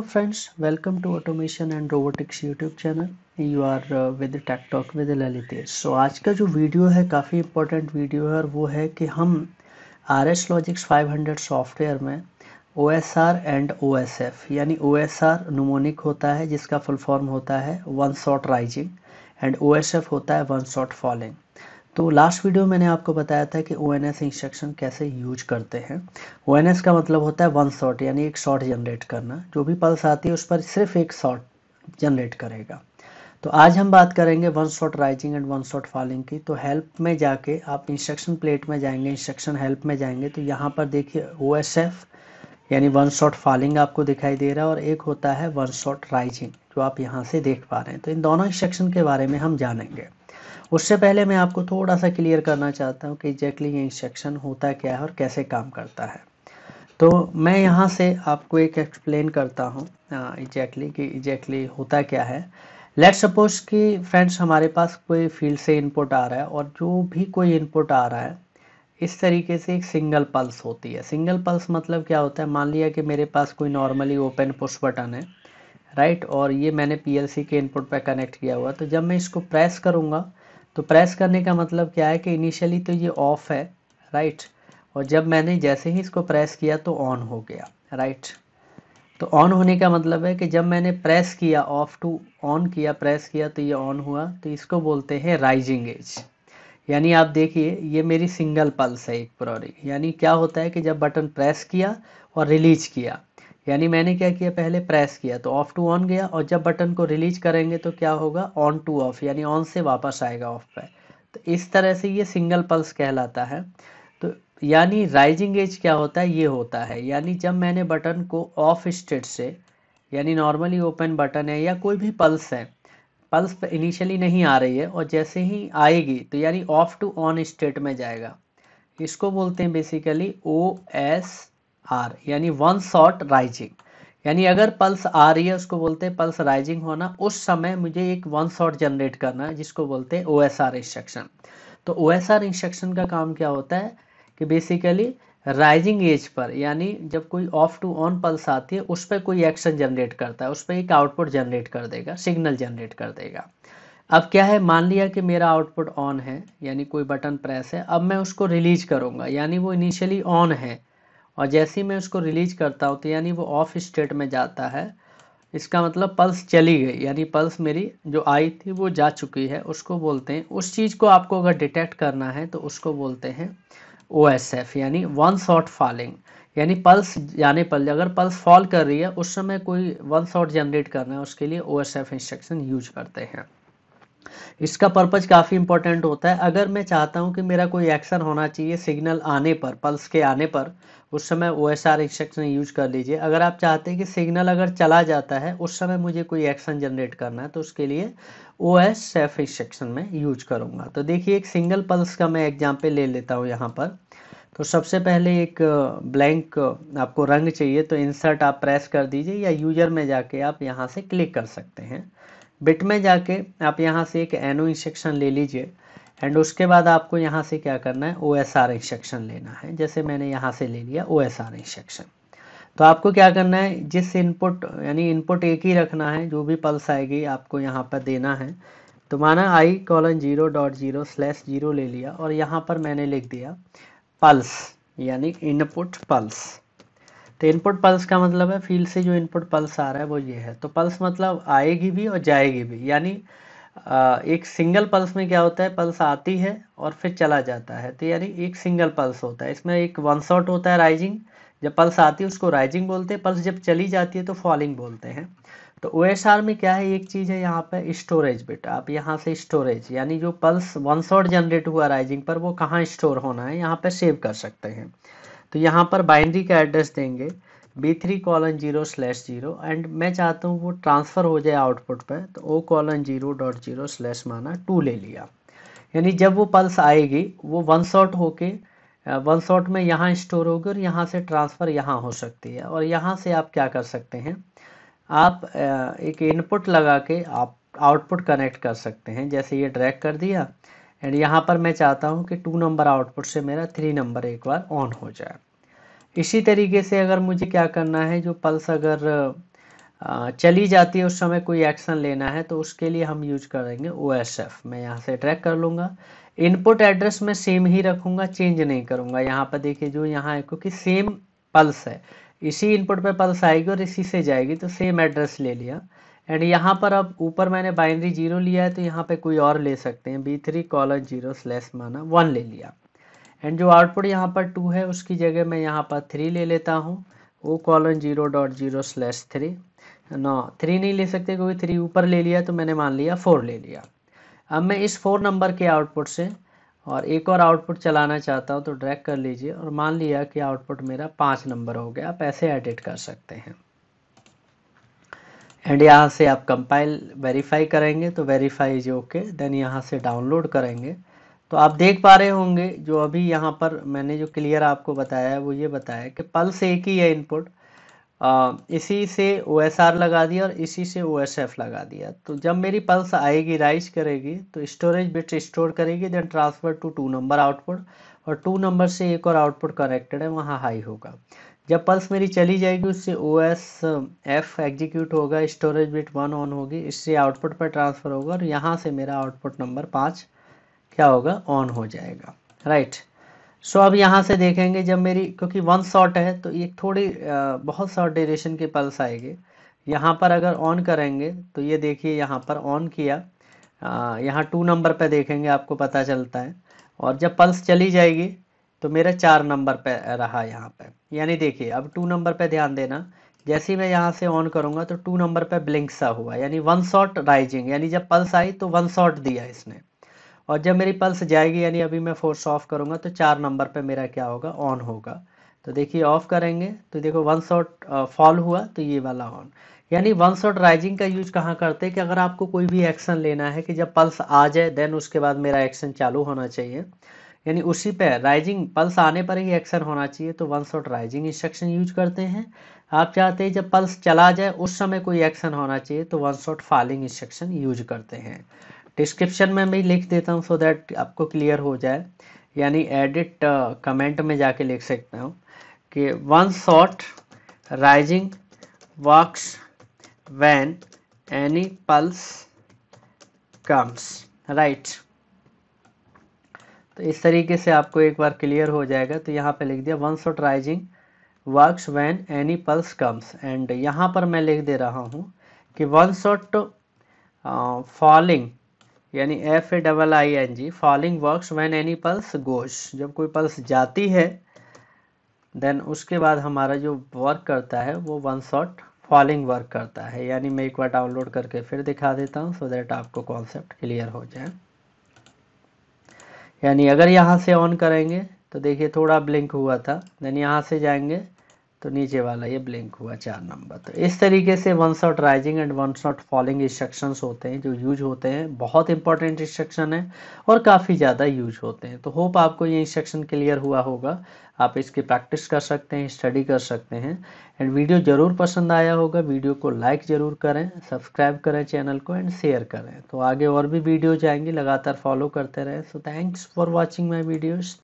Hello friends, welcome to Automation and Robotics YouTube channel you are with tech talk with Lalitesh so आज का जो video है काफ़ी important video है और वो है कि हम R S Logix five hundred software में O S R and O S F यानी ओ एस आर नमोनिक होता है जिसका फुल फॉर्म होता है one shot rising and O S F होता है वन शॉट फॉलिंग तो लास्ट वीडियो मैंने आपको बताया था कि ओ इंस्ट्रक्शन कैसे यूज करते हैं ओ का मतलब होता है वन शॉट यानी एक शॉट जनरेट करना जो भी पल्स आती है उस पर सिर्फ एक शॉट जनरेट करेगा तो आज हम बात करेंगे one shot rising and one shot falling की तो हेल्प में जाके आप इंस्ट्रक्शन प्लेट में जाएंगे इंस्ट्रक्शन हेल्प में जाएंगे तो यहाँ पर देखिए ओ यानी वन शॉट फॉलिंग आपको दिखाई दे रहा है और एक होता है वन शॉट राइजिंग जो आप यहाँ से देख पा रहे हैं तो इन दोनों इंस्ट्रक्शन के बारे में हम जानेंगे उससे पहले मैं आपको थोड़ा सा क्लियर करना चाहता हूँ कि एग्जैक्टली ये इंस्ट्रक्शन होता क्या है और कैसे काम करता है तो मैं यहाँ से आपको एक एक्सप्लेन करता हूँ एग्जैक्टली कि एग्जैक्टली होता क्या है लेट सपोज कि फ्रेंड्स हमारे पास कोई फील्ड से इनपुट आ रहा है और जो भी कोई इनपुट आ रहा है इस तरीके से एक सिंगल पल्स होती है सिंगल पल्स मतलब क्या होता है मान लिया कि मेरे पास कोई नॉर्मली ओपन पुश बटन है राइट और ये मैंने पीएलसी के इनपुट पर कनेक्ट किया हुआ तो जब मैं इसको प्रेस करूँगा तो प्रेस करने का मतलब क्या है कि इनिशियली तो ये ऑफ है राइट और जब मैंने जैसे ही इसको प्रेस किया तो ऑन हो गया राइट तो ऑन होने का मतलब है कि जब मैंने प्रेस किया ऑफ टू ऑन किया प्रेस किया तो ये ऑन हुआ तो इसको बोलते हैं राइजिंग एज यानी आप देखिए ये मेरी सिंगल पल्स है एक प्रोरिक यानी क्या होता है कि जब बटन प्रेस किया और रिलीज किया यानी मैंने क्या किया पहले प्रेस किया तो ऑफ टू ऑन गया और जब बटन को रिलीज करेंगे तो क्या होगा ऑन टू ऑफ यानी ऑन से वापस आएगा ऑफ पे तो इस तरह से ये सिंगल पल्स कहलाता है तो यानी राइजिंग एज क्या होता है ये होता है यानी जब मैंने बटन को ऑफ स्टेट से यानी नॉर्मली ओपन बटन है या कोई भी पल्स है पल्स इनिशियली नहीं आ रही है और जैसे ही आएगी तो यानी ऑफ टू ऑन स्टेट में जाएगा इसको बोलते हैं बेसिकली ओ एस आर यानी वन शॉट राइजिंग यानी अगर पल्स आ रही है उसको बोलते हैं पल्स राइजिंग होना उस समय मुझे एक वन शॉट जनरेट करना है जिसको बोलते हैं ओ इंस्ट्रक्शन तो ओ इंस्ट्रक्शन का काम क्या होता है कि बेसिकली राइजिंग एज पर यानी जब कोई ऑफ टू ऑन पल्स आती है उस पर कोई एक्शन जनरेट करता है उस पर एक आउटपुट जनरेट कर देगा सिग्नल जनरेट कर देगा अब क्या है मान लिया कि मेरा आउटपुट ऑन है यानी कोई बटन प्रेस है अब मैं उसको रिलीज करूँगा यानी वो इनिशियली ऑन है और जैसे ही मैं उसको रिलीज़ करता हूँ तो यानी वो ऑफ स्टेट में जाता है इसका मतलब पल्स चली गई यानी पल्स मेरी जो आई थी वो जा चुकी है उसको बोलते हैं उस चीज़ को आपको अगर डिटेक्ट करना है तो उसको बोलते हैं ओ एस एफ यानी वन शॉट फॉलिंग यानी पल्स जाने पर अगर पल्स फॉल कर रही है उस समय कोई वन शॉट जनरेट करना है उसके लिए O S F instruction use करते हैं इसका पर्पज़ काफ़ी इंपॉर्टेंट होता है अगर मैं चाहता हूँ कि मेरा कोई एक्शन होना चाहिए सिग्नल आने पर पल्स के आने पर उस समय O S R instruction use कर लीजिए अगर आप चाहते हैं कि सिग्नल अगर चला जाता है उस समय मुझे कोई एक्शन जनरेट करना है तो उसके लिए ओ एस सेफ इंस्ट्रक्शन में यूज करूँगा तो देखिए एक सिंगल पल्स का मैं एग्जाम्पल ले लेता हूँ यहाँ पर तो सबसे पहले एक ब्लैंक आपको रंग चाहिए तो इंसर्ट आप प्रेस कर दीजिए या यूजर में जाके आप यहाँ से क्लिक कर सकते हैं बिट में जाके आप यहाँ से एक एनो इंस्ट्रक्शन ले लीजिए एंड उसके बाद आपको यहाँ से क्या करना है ओ एस आर इंस्ट्रक्शन लेना है जैसे मैंने यहाँ से ले लिया ओ एस आर इंस्ट्रक्शन तो आपको क्या करना है जिस इनपुट यानी इनपुट एक ही रखना है जो भी पल्स आएगी आपको यहाँ पर देना है तो माना I colon zero dot zero slash zero ले लिया और यहाँ पर मैंने लिख दिया पल्स यानी इनपुट पल्स तो इनपुट पल्स का मतलब है फील्ड से जो इनपुट पल्स आ रहा है वो ये है तो पल्स मतलब आएगी भी और जाएगी भी यानी एक सिंगल पल्स में क्या होता है पल्स आती है और फिर चला जाता है तो यानी एक सिंगल पल्स होता है इसमें एक वन शॉट होता है राइजिंग जब पल्स आती है उसको राइजिंग बोलते हैं पल्स जब चली जाती है तो फॉलिंग बोलते हैं तो ओ में क्या है एक चीज़ है यहाँ पर स्टोरेज बिट आप यहाँ से स्टोरेज यानी जो पल्स वन शॉट जनरेट हुआ राइजिंग पर वो कहाँ स्टोर होना है यहाँ पर सेव कर सकते हैं तो यहाँ पर बाइनरी का एड्रेस देंगे B three colon zero slash zero and मैं चाहता हूँ वो ट्रांसफ़र हो जाए आउटपुट पर तो O colon zero dot zero slash माना टू ले लिया यानी जब वो पल्स आएगी वो वन शॉट होके वन शॉट में यहाँ स्टोर होगी और यहाँ से ट्रांसफ़र यहाँ हो सकती है और यहाँ से आप क्या कर सकते हैं आप एक इनपुट लगा के आप आउटपुट कनेक्ट कर सकते हैं जैसे ये ड्रैग कर दिया एंड यहाँ पर मैं चाहता हूँ कि टू नंबर आउटपुट से मेरा थ्री नंबर एक बार ऑन हो जाए इसी तरीके से अगर मुझे क्या करना है जो पल्स अगर चली जाती है उस समय कोई एक्शन लेना है तो उसके लिए हम यूज करेंगे ओ एस एफ मैं यहाँ से ट्रैक कर लूँगा इनपुट एड्रेस में सेम ही रखूँगा चेंज नहीं करूँगा यहाँ पर देखिए जो यहाँ है क्योंकि सेम पल्स है इसी इनपुट पे पल्स आएगी और इसी से जाएगी तो सेम एड्रेस ले लिया एंड यहाँ पर अब ऊपर मैंने बाइनरी जीरो लिया है तो यहाँ पे कोई और ले सकते हैं B three colon zero slash माना वन ले लिया एंड जो आउटपुट यहाँ पर टू है उसकी जगह मैं यहाँ पर थ्री ले लेता हूँ वो colon zero dot zero slash three no three नहीं ले सकते क्योंकि थ्री ऊपर ले लिया तो मैंने मान लिया फोर ले लिया अब मैं इस फोर नंबर के आउटपुट से और एक और आउटपुट चलाना चाहता हूँ तो ड्रैग कर लीजिए और मान लिया कि आउटपुट मेरा पाँच नंबर हो गया आप ऐसे एडिट कर सकते हैं एंड यहाँ से आप कंपाइल वेरीफाई करेंगे तो वेरीफाई इज ओके देन यहाँ से डाउनलोड करेंगे तो आप देख पा रहे होंगे जो अभी यहाँ पर मैंने जो क्लियर आपको बताया है वो ये बताया कि पल्स एक ही है इनपुट इसी से ओ लगा दिया और इसी से ओ लगा दिया तो जब मेरी पल्स आएगी राइज करेगी तो स्टोरेज बिट स्टोर करेगी then transfer to two number output और टू नंबर से एक और आउटपुट कनेक्टेड है वहाँ हाई होगा जब पल्स मेरी चली जाएगी उससे ओ एस एफ एग्जीक्यूट होगा स्टोरेज बिट वन ऑन होगी इससे आउटपुट पर ट्रांसफ़र होगा और यहाँ से मेरा आउटपुट नंबर पाँच क्या होगा ऑन हो जाएगा राइट सो अब यहाँ से देखेंगे जब मेरी क्योंकि वन शॉट है तो ये थोड़ी बहुत शॉर्ट ड्यूरेशन की पल्स आएगी यहाँ पर अगर ऑन करेंगे तो ये देखिए यहाँ पर ऑन किया यहाँ टू नंबर पे देखेंगे आपको पता चलता है और जब पल्स चली जाएगी तो मेरा चार नंबर पे रहा यहाँ पे यानी देखिए अब टू नंबर पे ध्यान देना जैसे ही मैं यहाँ से ऑन करूँगा तो टू नंबर पे ब्लिंक सा हुआ यानी वन शॉट राइजिंग यानी जब पल्स आई तो वन शॉट दिया इसने और जब मेरी पल्स जाएगी यानी अभी मैं फोर्स ऑफ करूँगा तो चार नंबर पे मेरा क्या होगा ऑन होगा तो देखिए ऑफ करेंगे तो देखो वन शॉट फॉल हुआ तो ये वाला ऑन यानी वन शॉट राइजिंग का यूज कहाँ करते हैं कि अगर आपको कोई भी एक्शन लेना है कि जब पल्स आ जाए देन उसके बाद मेरा एक्शन चालू होना चाहिए यानी उसी पे राइजिंग पल्स आने पर ही एक्शन होना चाहिए तो one shot rising instruction use करते हैं आप चाहते हैं जब पल्स चला जाए उस समय कोई एक्शन होना चाहिए तो one shot falling instruction use करते हैं डिस्क्रिप्शन में मैं लिख देता हूँ सो दैट आपको क्लियर हो जाए यानी एडिट कमेंट uh, में जाके लिख सकता हूँ कि one shot rising works when any pulse comes right तो इस तरीके से आपको एक बार क्लियर हो जाएगा तो यहाँ पे लिख दिया one shot rising works when any pulse comes and यहाँ पर मैं लिख दे रहा हूँ कि वन शॉट फॉलिंग यानी F A double I N G falling works when any pulse goes जब कोई पल्स जाती है देन उसके बाद हमारा जो वर्क करता है वो वन शॉट फॉलिंग वर्क करता है यानी मैं एक बार डाउनलोड करके फिर दिखा देता हूँ सो दैट आपको कॉन्सेप्ट क्लियर हो जाए यानी अगर यहाँ से ऑन करेंगे तो देखिए थोड़ा ब्लिंक हुआ था देन यहाँ से जाएंगे तो नीचे वाला ये ब्लिंक हुआ चार नंबर तो इस तरीके से one shot rising and one shot falling instructions होते हैं जो यूज होते हैं बहुत इंपॉर्टेंट इंस्ट्रक्शन है और काफ़ी ज़्यादा यूज होते हैं तो होप आपको ये इंस्ट्रक्शन क्लियर हुआ होगा आप इसकी प्रैक्टिस कर सकते हैं स्टडी कर सकते हैं एंड वीडियो ज़रूर पसंद आया होगा वीडियो को लाइक ज़रूर करें सब्सक्राइब करें चैनल को एंड शेयर करें तो आगे और भी वीडियो जाएंगी लगातार फॉलो करते रहें so thanks for watching my videos